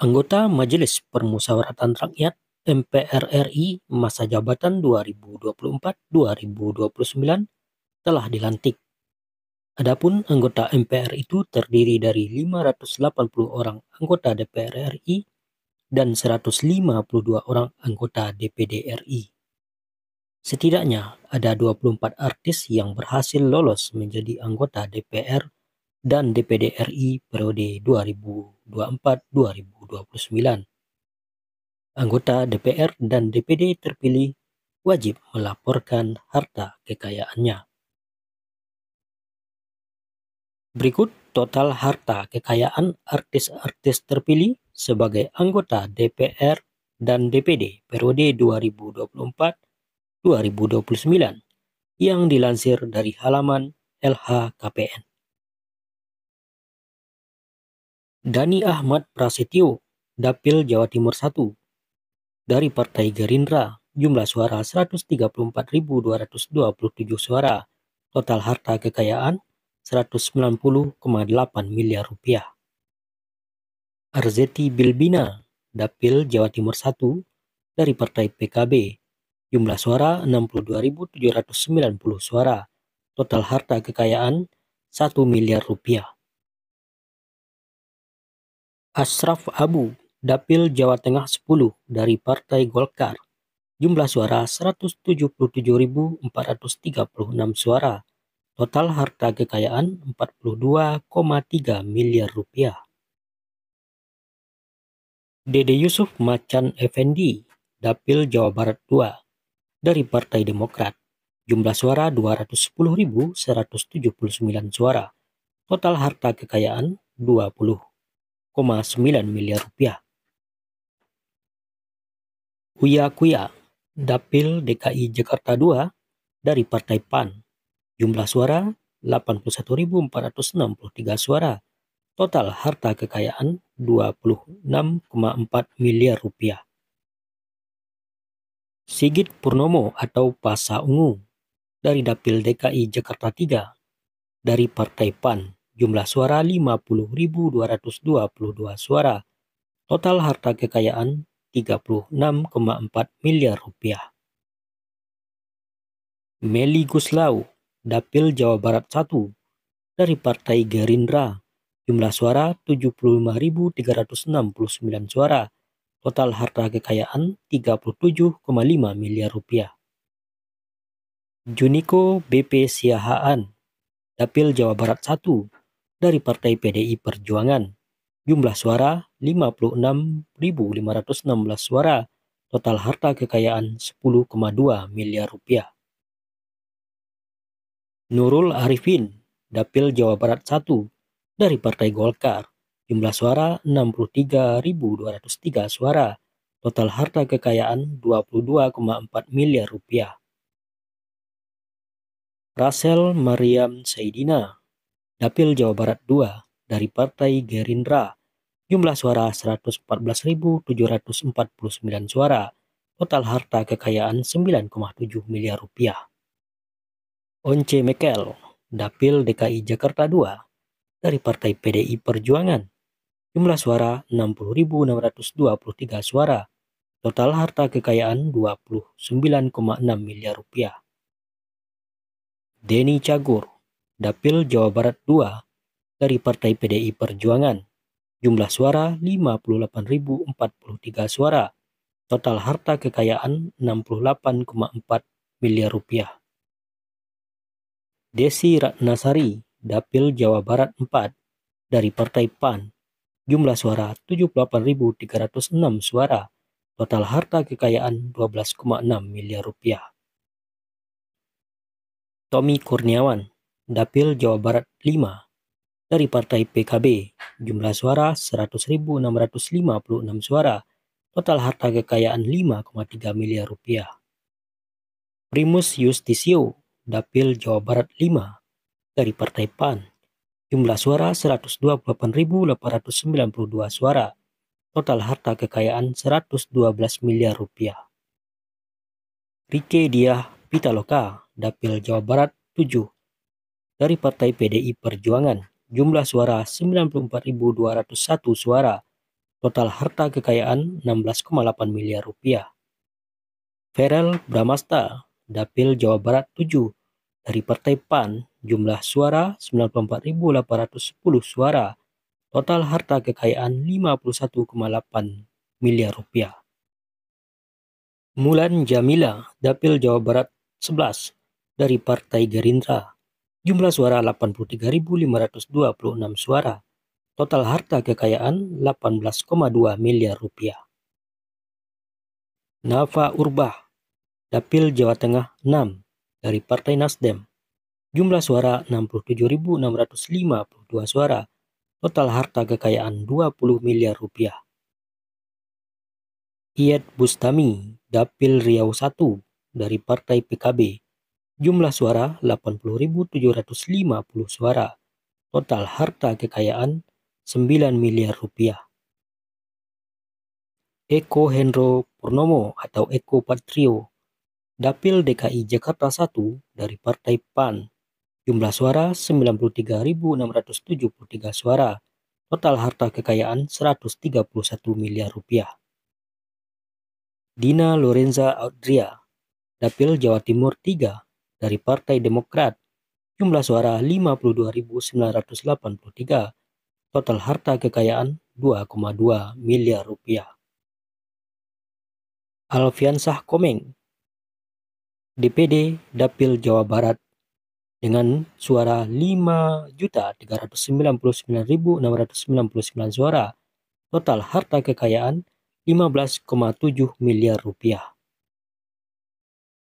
Anggota Majelis Permusyawaratan Rakyat MPR RI masa jabatan 2024-2029 telah dilantik. Adapun anggota MPR itu terdiri dari 580 orang anggota DPR RI dan 152 orang anggota DPD RI. Setidaknya ada 24 artis yang berhasil lolos menjadi anggota DPR dan DPD RI periode 2024-2029. Anggota DPR dan DPD terpilih wajib melaporkan harta kekayaannya. Berikut total harta kekayaan artis-artis terpilih sebagai anggota DPR dan DPD periode 2024-2029 yang dilansir dari halaman LHKPN. Dani Ahmad Prasetyo, Dapil Jawa Timur 1. Dari Partai Gerindra, jumlah suara 134.227 suara. Total harta kekayaan 190,8 miliar rupiah. Arzeti Bilbina, Dapil Jawa Timur 1, dari Partai PKB. Jumlah suara 62.790 suara. Total harta kekayaan 1 miliar rupiah. Asraf Abu, Dapil Jawa Tengah 10 dari Partai Golkar. Jumlah suara 177.436 suara. Total harta kekayaan 42,3 miliar rupiah. Dede Yusuf Macan Effendi, Dapil Jawa Barat 2 dari Partai Demokrat. Jumlah suara 210.179 suara. Total harta kekayaan 20 miliar rupiah. Uya Kuya, Dapil DKI Jakarta II dari Partai PAN. Jumlah suara 81.463 suara. Total harta kekayaan 26,4 miliar rupiah. Sigit Purnomo atau Pasa Ungu dari Dapil DKI Jakarta III dari Partai PAN. Jumlah suara 50.222 suara. Total harta kekayaan 36,4 miliar rupiah. Meli Guslau, Dapil Jawa Barat 1 dari Partai Gerindra. Jumlah suara 75.369 suara. Total harta kekayaan 37,5 miliar rupiah. Juniko BP Siahaan, Dapil Jawa Barat 1 dari Partai PDI Perjuangan. Jumlah suara 56.516 suara, total harta kekayaan 10,2 miliar rupiah. Nurul Arifin, Dapil Jawa Barat 1 dari Partai Golkar. Jumlah suara 63.203 suara, total harta kekayaan 22,4 miliar rupiah. Rasel Mariam Saidina, Dapil Jawa Barat 2 dari Partai Gerindra, jumlah suara 114.749 suara, total harta kekayaan 9,7 miliar rupiah. Once Mekel, Dapil DKI Jakarta 2 dari Partai PDI Perjuangan, jumlah suara 60.623 suara, total harta kekayaan 29,6 miliar rupiah. Denny Cagur, Dapil Jawa Barat 2 dari Partai PDI Perjuangan. Jumlah suara 58.043 suara. Total harta kekayaan 68,4 miliar rupiah. Desi Ratnasari, Dapil Jawa Barat 4 dari Partai PAN. Jumlah suara 78.306 suara. Total harta kekayaan 12,6 miliar rupiah. Tommy Kurniawan, Dapil Jawa Barat 5 dari Partai PKB, jumlah suara 100.656 suara, total harta kekayaan 5,3 miliar rupiah. Primus Justisio, Dapil Jawa Barat 5 dari Partai PAN, jumlah suara 128.892 suara, total harta kekayaan 112 miliar rupiah. Rike Diah Pitaloka, Dapil Jawa Barat 7 dari Partai PDI Perjuangan, jumlah suara 94.201 suara, total harta kekayaan 16,8 miliar rupiah. Ferel Bramasta, Dapil Jawa Barat 7, dari Partai PAN, jumlah suara 94.810 suara, total harta kekayaan 51,8 miliar rupiah. Mulan Jamila, Dapil Jawa Barat 11, dari Partai Gerindra, Jumlah suara 83.526 suara. Total harta kekayaan 18,2 miliar rupiah. Nafa Urbah, Dapil Jawa Tengah 6 dari Partai Nasdem. Jumlah suara 67.652 suara. Total harta kekayaan 20 miliar rupiah. Iyad Bustami, Dapil Riau 1 dari Partai PKB. Jumlah suara 80.750 suara. Total harta kekayaan 9 miliar rupiah. Eko Hendro Purnomo atau Eko Patrio, Dapil DKI Jakarta 1 dari Partai PAN. Jumlah suara 93.673 suara. Total harta kekayaan 131 miliar rupiah. Dina Lorenza Audria, Dapil Jawa Timur 3 dari Partai Demokrat, jumlah suara 52.983, total harta kekayaan 2,2 miliar rupiah. Alfiansah Komeng, DPD Dapil Jawa Barat dengan suara 5.399.699 suara, total harta kekayaan 15,7 miliar rupiah.